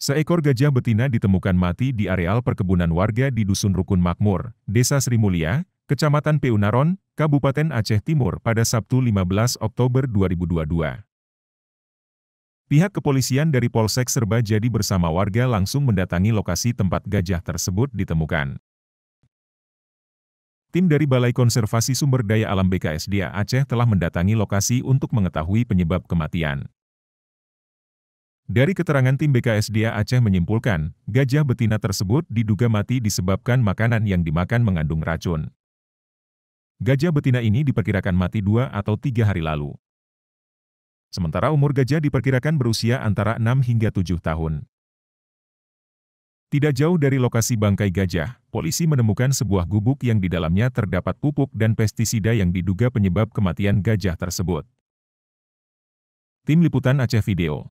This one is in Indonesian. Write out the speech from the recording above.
Seekor gajah betina ditemukan mati di areal perkebunan warga di Dusun Rukun Makmur, Desa Sri Srimulia, Kecamatan Peunaron, Kabupaten Aceh Timur pada Sabtu 15 Oktober 2022. Pihak kepolisian dari Polsek Serba Jadi bersama warga langsung mendatangi lokasi tempat gajah tersebut ditemukan. Tim dari Balai Konservasi Sumber Daya Alam BKSDA Aceh telah mendatangi lokasi untuk mengetahui penyebab kematian. Dari keterangan tim BKSDA Aceh menyimpulkan, gajah betina tersebut diduga mati disebabkan makanan yang dimakan mengandung racun. Gajah betina ini diperkirakan mati dua atau tiga hari lalu. Sementara umur gajah diperkirakan berusia antara 6 hingga 7 tahun. Tidak jauh dari lokasi bangkai gajah, polisi menemukan sebuah gubuk yang di dalamnya terdapat pupuk dan pestisida yang diduga penyebab kematian gajah tersebut. Tim Liputan Aceh Video